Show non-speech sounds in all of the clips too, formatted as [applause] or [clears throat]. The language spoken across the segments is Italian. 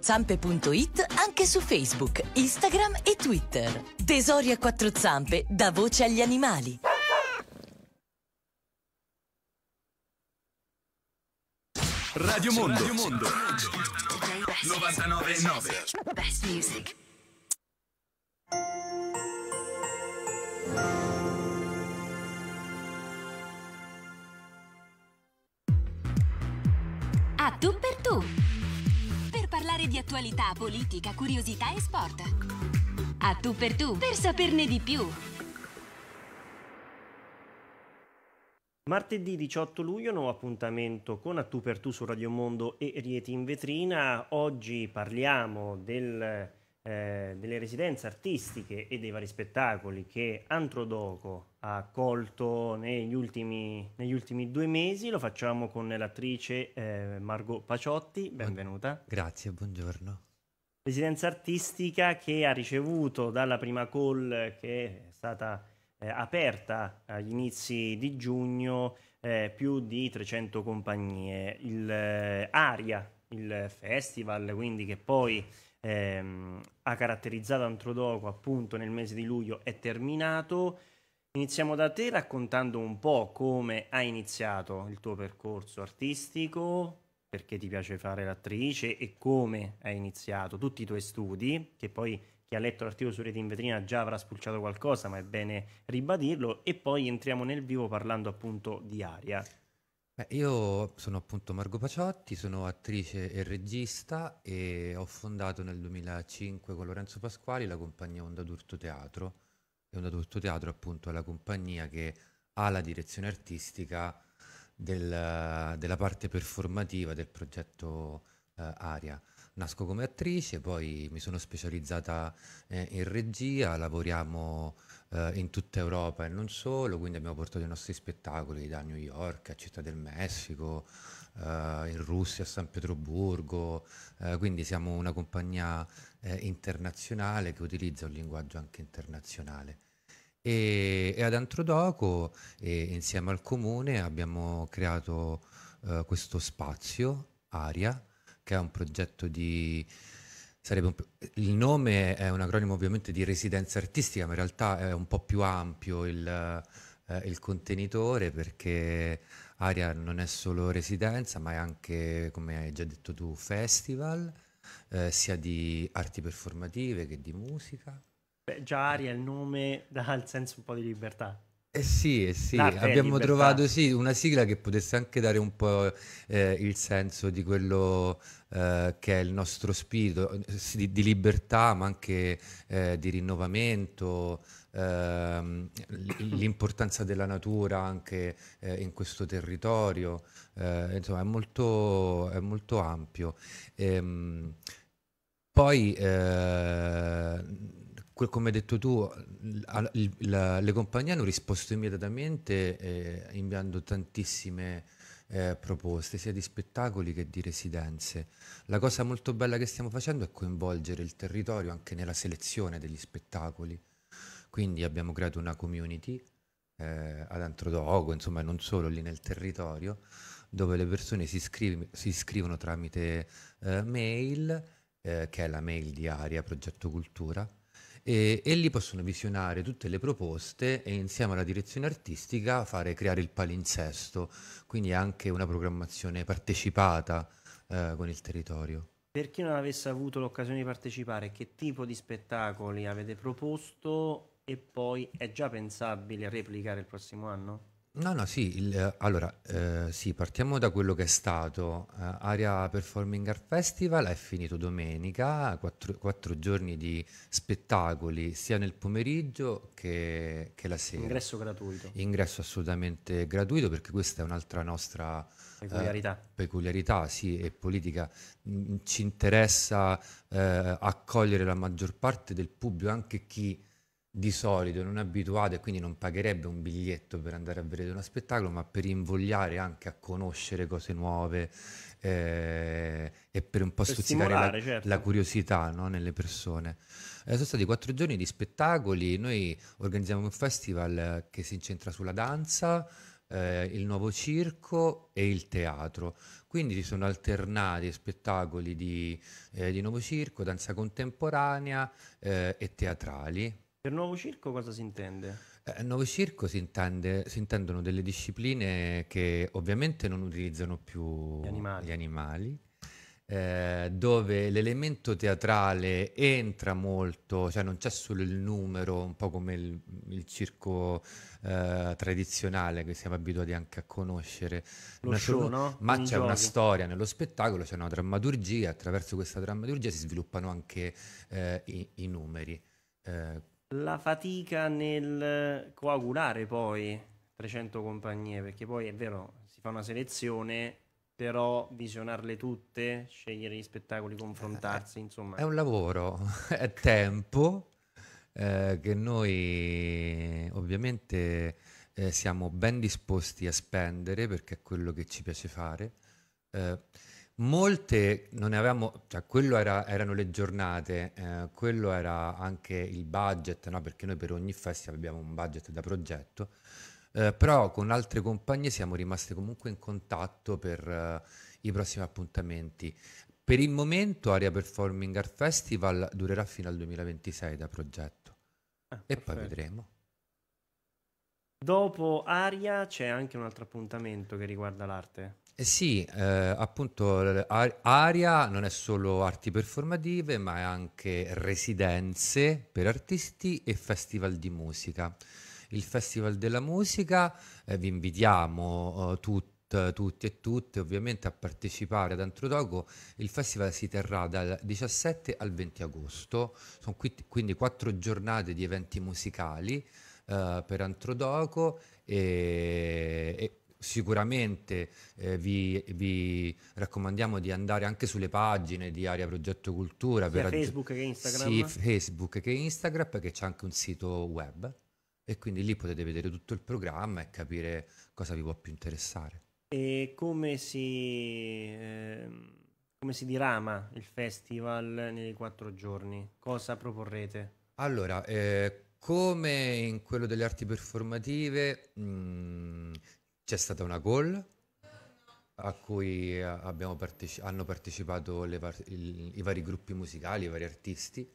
zampe.it anche su Facebook, Instagram e Twitter. Tesori a quattro zampe da voce agli animali. Radio Mondo. Radio Mondo. 99.9 Best music. A tu per tu settori di attualità, politica, curiosità e sport. A tu per tu, per saperne di più. Martedì 18 luglio, nuovo appuntamento con A tu per tu su Radio Mondo e Rieti in vetrina. Oggi parliamo del eh, delle residenze artistiche e dei vari spettacoli che Antrodoco ha accolto negli ultimi, negli ultimi due mesi. Lo facciamo con l'attrice eh, Margot Paciotti, benvenuta. Grazie, buongiorno. Residenza artistica che ha ricevuto dalla prima call che è stata eh, aperta agli inizi di giugno eh, più di 300 compagnie. Il eh, Aria, il festival, quindi che poi ehm, ha caratterizzato Antrodoco appunto nel mese di luglio è terminato. Iniziamo da te raccontando un po' come hai iniziato il tuo percorso artistico, perché ti piace fare l'attrice e come hai iniziato tutti i tuoi studi, che poi chi ha letto l'articolo su Rete in Vetrina già avrà spulciato qualcosa, ma è bene ribadirlo, e poi entriamo nel vivo parlando appunto di aria. Beh, io sono appunto Margo Paciotti, sono attrice e regista e ho fondato nel 2005 con Lorenzo Pasquali la compagnia Onda d'Urto Teatro. E Onda d'Urto Teatro appunto è la compagnia che ha la direzione artistica del- della parte performativa del progetto eh, Aria nasco come attrice, poi mi sono specializzata eh, in regia, lavoriamo eh, in tutta Europa e non solo, quindi abbiamo portato i nostri spettacoli da New York a Città del Messico, eh, in Russia a San Pietroburgo, eh, quindi siamo una compagnia eh, internazionale che utilizza un linguaggio anche internazionale. E, e ad Antrodoco, e, insieme al comune, abbiamo creato eh, questo spazio, Aria, che è un progetto di... Un, il nome è un acronimo ovviamente di residenza artistica, ma in realtà è un po' più ampio il, eh, il contenitore perché Aria non è solo residenza, ma è anche, come hai già detto tu, festival, eh, sia di arti performative che di musica. Beh, già Aria il nome dà il senso un po' di libertà. Eh sì, eh sì. abbiamo trovato sì, una sigla che potesse anche dare un po' eh, il senso di quello eh, che è il nostro spirito, di, di libertà ma anche eh, di rinnovamento, ehm, l'importanza della natura anche eh, in questo territorio, eh, insomma è molto, è molto ampio. Ehm, poi come hai detto tu, la, la, le compagnie hanno risposto immediatamente eh, inviando tantissime eh, proposte, sia di spettacoli che di residenze. La cosa molto bella che stiamo facendo è coinvolgere il territorio anche nella selezione degli spettacoli. Quindi abbiamo creato una community eh, ad Antrodogo, insomma non solo lì nel territorio, dove le persone si, iscrivi, si iscrivono tramite eh, mail, eh, che è la mail di Aria Progetto Cultura, e, e, lì possono visionare tutte le proposte e insieme alla direzione artistica fare creare il palinsesto, quindi anche una programmazione partecipata eh, con il territorio. Per chi non avesse avuto l'occasione di partecipare, che tipo di spettacoli avete proposto e poi è già pensabile replicare il prossimo anno? No, no, sì, il- allora, eh, sì, partiamo da quello che è stato. Eh, Aria Performing Art Festival è finito domenica, quattro, quattro giorni di spettacoli sia nel pomeriggio che, che la sera. Ingresso gratuito, Ingresso assolutamente gratuito perché questa è un'altra nostra eh, peculiarità. peculiarità, sì, e politica. Mm, ci interessa eh, accogliere la maggior parte del pubblico, anche chi di solito non è abituato e quindi non pagherebbe un biglietto per andare a vedere uno spettacolo, ma per invogliare anche a conoscere cose nuove eh, e per un po' per stuzzicare la, certo. la, curiosità no, nelle persone. Eh, sono stati quattro giorni di spettacoli, noi organizziamo un festival che si incentra sulla danza, eh, il nuovo circo e il teatro. Quindi si sono alternati spettacoli di, eh, di nuovo circo, danza contemporanea eh, e teatrali, per nuovo circo cosa si intende? Eh, nuovo circo si, intende, si, intendono delle discipline che ovviamente non utilizzano più gli animali, gli animali eh, dove l'elemento teatrale entra molto, cioè non c'è solo il numero, un po' come il, il circo eh, tradizionale che siamo abituati anche a conoscere, show, solo, no? ma un c'è gioco. una storia nello spettacolo, c'è una drammaturgia, e attraverso questa drammaturgia si sviluppano anche eh, i, i, numeri. Eh, la fatica nel coagulare poi 300 compagnie, perché poi è vero, si fa una selezione, però visionarle tutte, scegliere gli spettacoli, confrontarsi, eh, eh, insomma. È un lavoro, [laughs] è tempo eh, che noi ovviamente eh, siamo ben disposti a spendere perché è quello che ci piace fare. Eh, Molte non avevamo, cioè quello era, erano le giornate, eh, quello era anche il budget, no? perché noi per ogni festival abbiamo un budget da progetto, eh, però con altre compagnie siamo rimaste comunque in contatto per eh, i prossimi appuntamenti. Per il momento Aria Performing Art Festival durerà fino al 2026 da progetto ah, e poi vedremo. Dopo Aria c'è anche un altro appuntamento che riguarda l'arte. Eh sì, eh, appunto Aria non è solo arti performative, ma è anche residenze per artisti e festival di musica. Il Festival della Musica, eh, vi invitiamo eh, tutti tutti e tutte ovviamente a partecipare ad Antrodogo. Il festival si terrà dal 17 al 20 agosto, sono qui, quindi quattro giornate di eventi musicali uh, per Antrodogo e, e sicuramente eh, vi, vi, raccomandiamo di andare anche sulle pagine di Aria Progetto Cultura. Sia per Facebook che Instagram. Sì, Facebook che Instagram, perché c'è anche un sito web e quindi lì potete vedere tutto il programma e capire cosa vi può più interessare. E come si, eh, come si dirama il festival nei quattro giorni? Cosa proporrete? Allora, eh, come in quello delle arti performative, mh, mm, c'è stata una call a cui eh, parteci- hanno partecipato var- il, i vari gruppi musicali, i vari artisti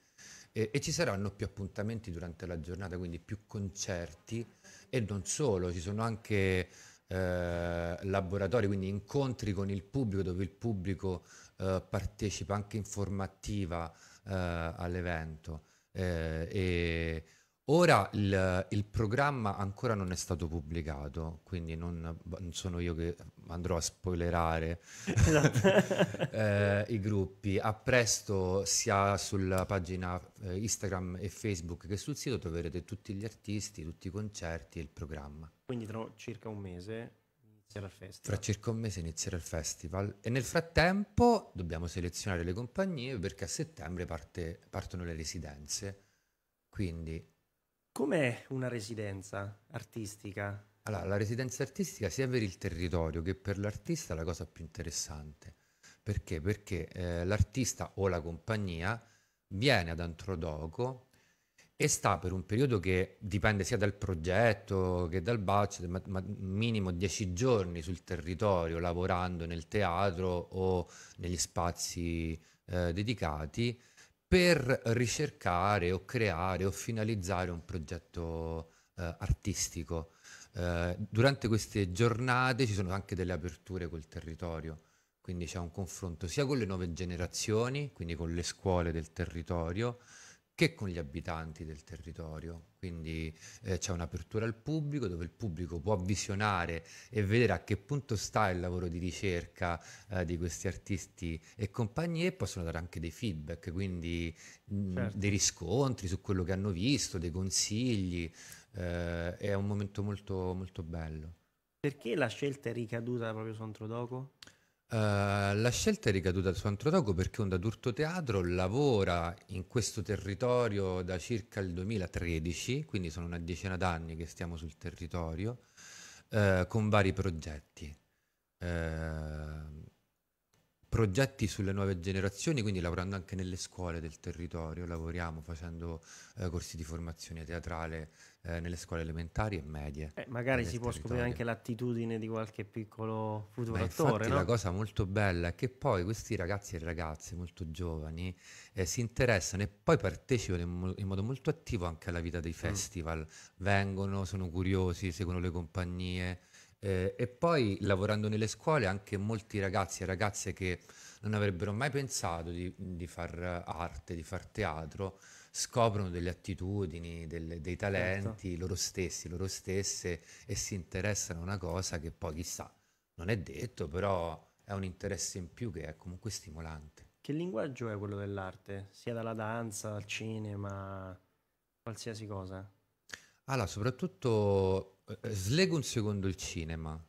e-, e, ci saranno più appuntamenti durante la giornata, quindi più concerti e non solo, ci sono anche eh, laboratori, quindi incontri con il pubblico dove il pubblico eh, partecipa anche informativa forma attiva eh, all'evento. Eh, e Ora il, il, programma ancora non è stato pubblicato, quindi non, non sono io che andrò a spoilerare esatto. [laughs] eh, i gruppi. A presto sia sulla pagina eh, Instagram e Facebook che sul sito troverete tutti gli artisti, tutti i concerti e il programma. Quindi tra circa un mese inizierà il festival. Tra circa un mese inizierà il festival e nel frattempo dobbiamo selezionare le compagnie perché a settembre parte, partono le residenze. Quindi Com'è una residenza artistica? Allora, la residenza artistica sia per il territorio che per l'artista è la cosa più interessante. Perché? Perché eh, l'artista o la compagnia viene ad Antrodoco e sta per un periodo che dipende sia dal progetto che dal budget, ma, ma minimo 10 giorni sul territorio, lavorando nel teatro o negli spazi eh, dedicati, per ricercare o creare o finalizzare un progetto eh, artistico. Eh, durante queste giornate ci sono anche delle aperture col territorio, quindi c'è un confronto sia con le nuove generazioni, quindi con le scuole del territorio, che con gli abitanti del territorio. Quindi eh, c'è un'apertura al pubblico dove il pubblico può visionare e vedere a che punto sta il lavoro di ricerca eh, di questi artisti e compagnie e possono dare anche dei feedback, quindi mm, certo. dei riscontri su quello che hanno visto, dei consigli. Eh, è un momento molto, molto bello. Perché la scelta è ricaduta proprio su Antrodoco? Eh, la scelta è ricaduta su Antrotogo perché Onda d'Urto Teatro lavora in questo territorio da circa il 2013, quindi sono una decina d'anni che stiamo sul territorio, uh, con vari progetti. Uh, progetti sulle nuove generazioni, quindi lavorando anche nelle scuole del territorio, lavoriamo facendo eh, corsi di formazione teatrale eh, nelle scuole elementari e medie. Eh, magari si può scoprire anche l'attitudine di qualche piccolo futuro Ma attore. Infatti no? la cosa molto bella è che poi questi ragazzi e ragazze molto giovani eh, si interessano e poi partecipano in, mo- in, modo molto attivo anche alla vita dei mm. festival, mm. vengono, sono curiosi, seguono le compagnie eh, e poi lavorando nelle scuole anche molti ragazzi e ragazze che non avrebbero mai pensato di, di far arte, di far teatro, scoprono delle attitudini, delle, dei certo. talenti certo. loro stessi, loro stesse e si interessano a una cosa che poi chissà, non è detto, però è un interesse in più che è comunque stimolante. Che linguaggio è quello dell'arte? Sia dalla danza dal cinema, qualsiasi cosa? Allora, soprattutto eh, Slego un secondo il cinema,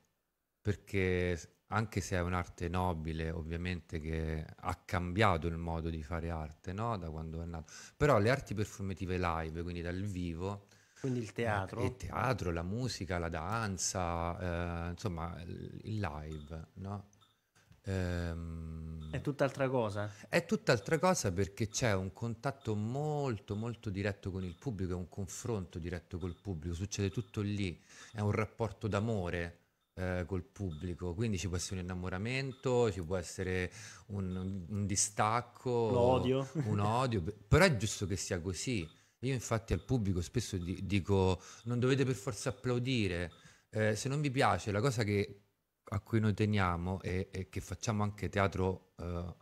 perché anche se è un'arte nobile, ovviamente che ha cambiato il modo di fare arte, no? Da quando è nato. Però le arti performative live, quindi dal vivo, quindi il eh, teatro. Il teatro, la musica, la danza, eh, insomma il live, no? Ehm, è tutt'altra cosa? È tutt'altra cosa perché c'è un contatto molto molto diretto con il pubblico, è un confronto diretto col pubblico, succede tutto lì, è un rapporto d'amore eh, col pubblico, quindi ci può essere un innamoramento, ci può essere un, un distacco, L'odio. un odio, [laughs] però è giusto che sia così. Io infatti al pubblico spesso di- dico non dovete per forza applaudire, eh, se non vi piace la cosa che a cui noi teniamo e, e che facciamo anche teatro eh,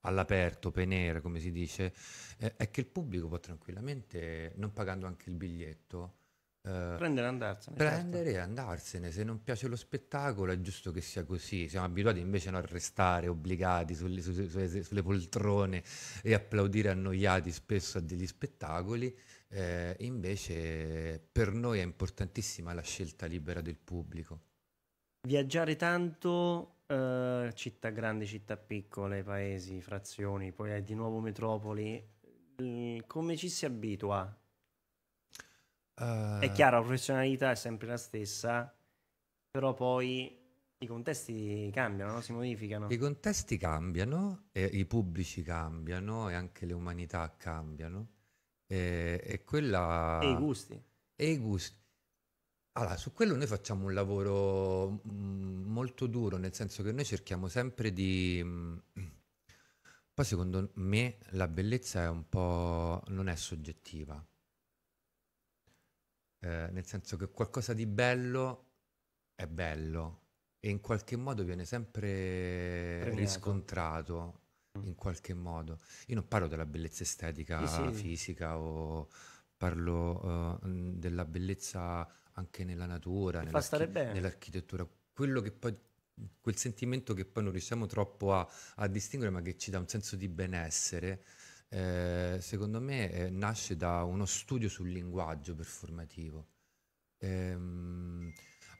all'aperto, penere come si dice, eh, è che il pubblico può tranquillamente, non pagando anche il biglietto, eh, prendere e andarsene. Certo. Prendere certo. e andarsene. Se non piace lo spettacolo è giusto che sia così. Siamo abituati invece a restare obbligati sulle, su, su, sulle, poltrone e applaudire annoiati spesso a degli spettacoli. Eh, invece per noi è importantissima la scelta libera del pubblico viaggiare tanto, eh, città grandi, città piccole, paesi, frazioni, poi hai di nuovo metropoli, mm, come ci si abitua? Uh... È chiaro, la professionalità è sempre la stessa, però poi i contesti cambiano, no? si modificano. I contesti cambiano, i pubblici cambiano e anche le umanità cambiano. E, eh, e quella... E i gusti. E i gusti. Allora, su quello noi facciamo un lavoro mm, molto duro, nel senso che noi cerchiamo sempre di... Mm, poi secondo me la bellezza è un po'... non è soggettiva, Eh, nel senso che qualcosa di bello è bello e in qualche modo viene sempre Premiato. riscontrato, mm. in qualche modo. Io non parlo della bellezza estetica, Sì, sì. fisica o parlo eh, della bellezza anche nella natura, nell'architettura, quello che poi quel sentimento che poi non riusciamo troppo a, a distinguere, ma che ci dà un senso di benessere, eh, secondo me eh, nasce da uno studio sul linguaggio performativo. Ehm,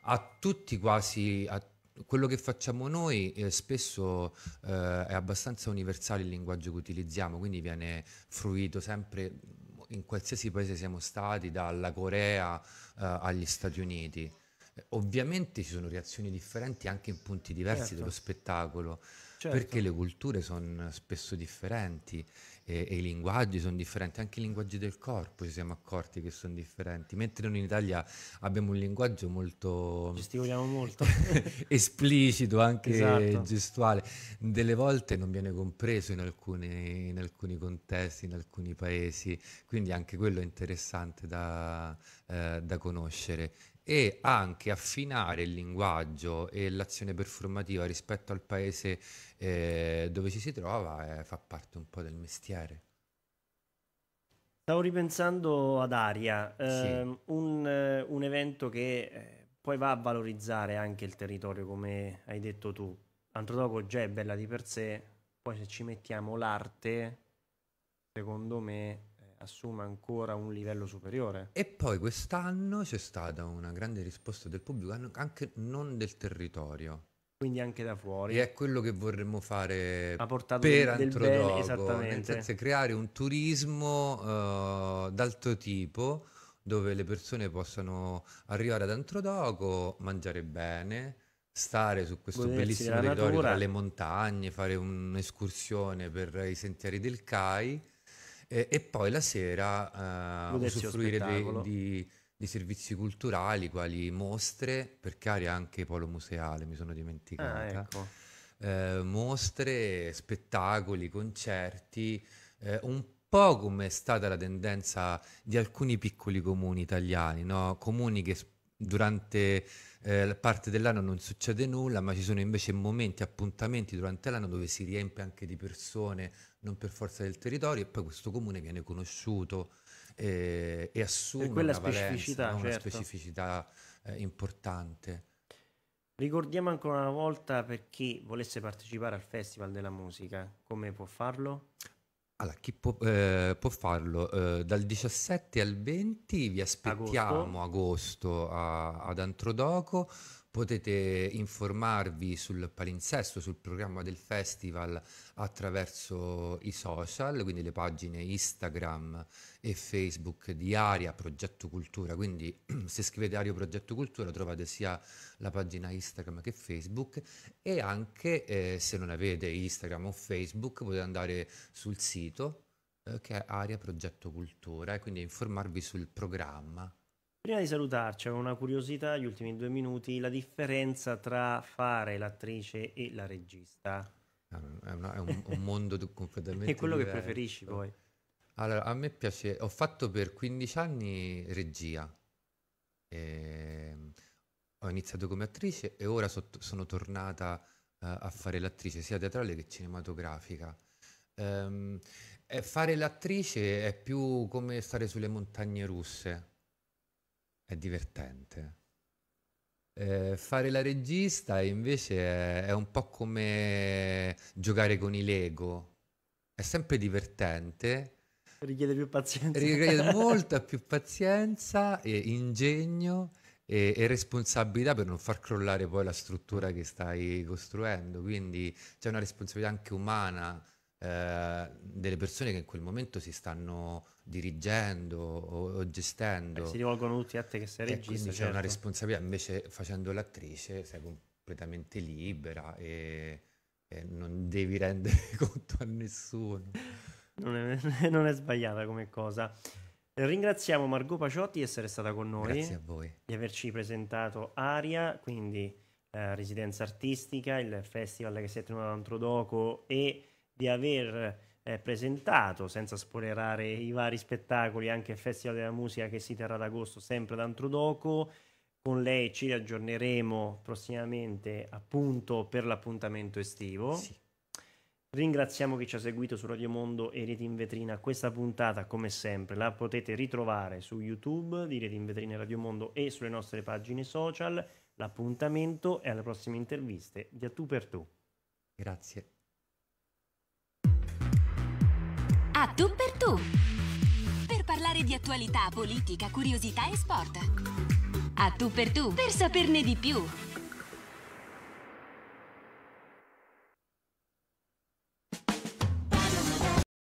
a tutti quasi, a quello che facciamo noi eh, spesso eh, è abbastanza universale il linguaggio che utilizziamo, quindi viene fruito sempre in qualsiasi paese siamo stati, dalla Corea eh, agli Stati Uniti. Eh, ovviamente ci sono reazioni differenti anche in punti diversi certo. dello spettacolo, certo. perché le culture sono spesso differenti e, e, i linguaggi sono differenti, anche i linguaggi del corpo ci siamo accorti che sono differenti, mentre noi in Italia abbiamo un linguaggio molto... Gesticoliamo molto. [laughs] esplicito, anche esatto. gestuale, delle volte non viene compreso in alcuni, in alcuni, contesti, in alcuni paesi, quindi anche quello è interessante da, eh, da conoscere e anche affinare il linguaggio e l'azione performativa rispetto al paese eh, dove ci si trova eh, fa parte un po' del mestiere. Stavo ripensando ad Aria, eh, sì. Ehm, un, un, evento che eh, poi va a valorizzare anche il territorio, come hai detto tu. Antrodoco già è bella di per sé, poi se ci mettiamo l'arte, secondo me assuma ancora un livello superiore. E poi quest'anno c'è stata una grande risposta del pubblico, anche non del territorio. Quindi anche da fuori. E è quello che vorremmo fare per del, del bene, esattamente. Nel senso, creare un turismo uh, d'alto tipo dove le persone possano arrivare ad Antrodoco, mangiare bene, stare su questo Godersi bellissimo territorio natura. tra le montagne, fare un'escursione per i sentieri del CAI eh, e poi la sera eh, usufruire dei, di, di, servizi culturali quali mostre, per era anche polo museale, mi sono dimenticata. Ah, ecco. eh, mostre, spettacoli, concerti, eh, un po' come è stata la tendenza di alcuni piccoli comuni italiani, no? comuni che durante eh, parte dell'anno non succede nulla, ma ci sono invece momenti, appuntamenti durante l'anno dove si riempie anche di persone, non per forza del territorio, e poi questo comune viene conosciuto eh, e assume una specificità, valenza, certo. una specificità eh, importante. Ricordiamo ancora una volta per chi volesse partecipare al Festival della Musica, come può farlo? Allora, chi può, eh, può farlo? Eh, dal 17 al 20 vi aspettiamo agosto, agosto a, ad Antrodoco. Potete informarvi sul palinsesto, sul programma del festival attraverso i social, quindi le pagine Instagram e Facebook di Aria Progetto Cultura. Quindi [clears throat] se scrivete Aria Progetto Cultura trovate sia la pagina Instagram che Facebook e anche eh, se non avete Instagram o Facebook potete andare sul sito eh, che è Aria Progetto Cultura e quindi informarvi sul programma Prima di salutarci, avevo una curiosità, gli ultimi due minuti, la differenza tra fare l'attrice e la regista. Ah, è, una, è un, un, mondo completamente diverso. [laughs] è quello diverso. che preferisci poi. Allora, a me piace, ho fatto per 15 anni regia, e... Ehm, ho iniziato come attrice e ora so, sono tornata uh, a fare l'attrice sia teatrale che cinematografica. Um, fare l'attrice è più come stare sulle montagne russe, è divertente. Eh, fare la regista invece è, è, un po' come giocare con i Lego. È sempre divertente. Richiede più pazienza. Richiede [laughs] molta più pazienza e ingegno e, e, responsabilità per non far crollare poi la struttura che stai costruendo. Quindi c'è una responsabilità anche umana eh, delle persone che in quel momento si stanno dirigendo o, o gestendo. Beh, ecco, si rivolgono tutti a te che sei regista. Quindi c'è una certo. responsabilità, invece facendo l'attrice sei completamente libera e, e non devi [laughs] rendere conto a nessuno. Non è, [laughs] non è sbagliata come cosa. Ringraziamo Margot Paciotti di essere stata con noi. Grazie a voi. Di averci presentato Aria, quindi eh, Residenza Artistica, il festival che si è tenuto ad Antrodoco e di aver eh, presentato, senza spoilerare i vari spettacoli, anche il Festival della Musica che si terrà ad agosto sempre ad Antrodoco. Con lei ci aggiorneremo prossimamente appunto per l'appuntamento estivo. Sì. Ringraziamo chi ci ha seguito su Radio Mondo e Rete in Vetrina. Questa puntata, come sempre, la potete ritrovare su YouTube di Rete in Vetrina e Radio Mondo e sulle nostre pagine social. L'appuntamento è alle prossime interviste di A Tu per Tu. Grazie. A tu per tu. Per parlare di attualità, politica, curiosità e sport. A tu per tu, per saperne di più.